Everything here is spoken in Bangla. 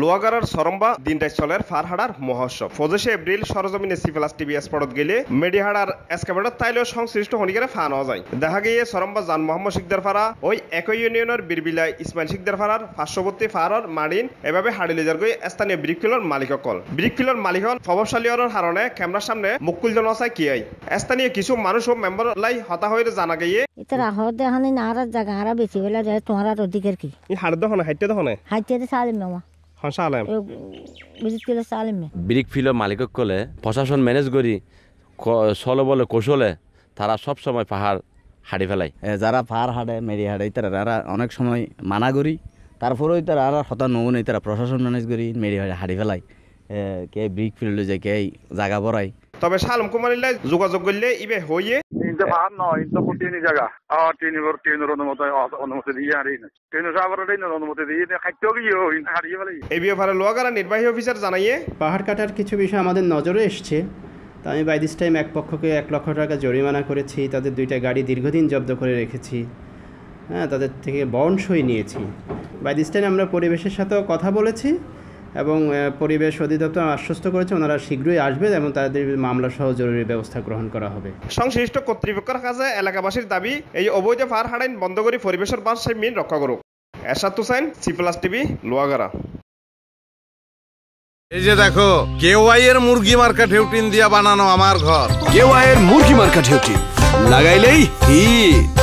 লোয়াগাড়ার সরম্বা চলের ফারহাড়ার মহোৎসব পঁচিশে এপ্রিল সরজমিনে সি প্লাস টিভি স্পট গেলে মেডিহাড়ার এসকেবেটত তাইলেও সংশ্লিষ্ট হনিকারে ফা নেওয়া যায় দেখা গিয়ে সরম্বা জান মোহাম্মদ শিকদার ফারা ওই একই ইউনিয়নের বীরবিলায় ইসমাইল শিকদার ফারার পার্শ্ববর্তী ফারর মারিন এভাবে হাড়ি লেজার গই স্থানীয় ব্রিকফিলর মালিককল ব্রিকফিলর প্রভাবশালী প্রভাবশালীর হারণে ক্যামেরার সামনে মুকুল জনসায় কি হয় স্থানীয় কিছু মানুষ ও মেম্বার লাই হতা হয়ে জানা গিয়ে ইতারা হদে না নাহারার জায়গা হারা বেশি বেলা যায় তোমার অধিকার কি হাড় দহনে হাইটে দহনে হাইটে সালিম মামা ব্রিকফিল্ডের মালিকক কলে প্রশাসন ম্যানেজ করি চলো বলে কৌশলে তারা সব সময় পাহাড় হাড়ি ফেলায় যারা পাহাড় হাড়ে মেরি হাড়ে তারা অনেক সময় মানা করি তারপরেও তারা আর হতা নমুন তারা প্রশাসন ম্যানেজ করি মেরি হাড়ে হাড়ি ফেলায় কে ব্রিক ফিল্ড যে কে জায়গা বড়াই তবে সালম কুমারিল্লা যোগাযোগ করলে ইবে হইয়ে ഇതിന്റെ ഭാഗമായിട്ട് പുട്ടീനി ജഗ ആ ടീനിവർ ടീനർ ഒന്നുമത്തെ ഒന്നുമത്തെ ദിയാറിന് ടീനു സാവറുടെ ഒന്നുമത്തെ ദിയെ ഹറ്റോകിയോ അറിയവലേ এবিএ ফারের লোয়াগারা নির্বাহী অফিসার জানাইয়ে পাহাড় কাটার কিছু বিষয় আমাদের নজরে এসছে তা আমি বাই দিস টাইম এক পক্ষকে এক লক্ষ টাকা জরিমানা করেছি তাদের দুইটা গাড়ি দীর্ঘদিন জব্দ করে রেখেছি হ্যাঁ তাদের থেকে বন সই নিয়েছি বাই দিস টাইম আমরা পরিবেশের সাথেও কথা বলেছি এবং পরিবেশ অধিদপ্তর আশ্বস্ত করেছে ওনারা শীঘ্রই আসবে এবং তাদের মামলা সহ জরুরি ব্যবস্থা গ্রহণ করা হবে সংশ্লিষ্ট কর্তৃপক্ষের কাছে এলাকাবাসীর দাবি এই অবৈধ ফার হারাইন বন্ধ করে পরিবেশের মিন রক্ষা করুক Ershad Hossain C plus TV লোয়াগারা এই যে দেখো কেওয়াই এর মুরগি মার্কা ঢেউটিন দিয়া বানানো আমার ঘর কেওয়াই এর মুরগি মার্কা ঢেউটিন লাগাইলেই হিট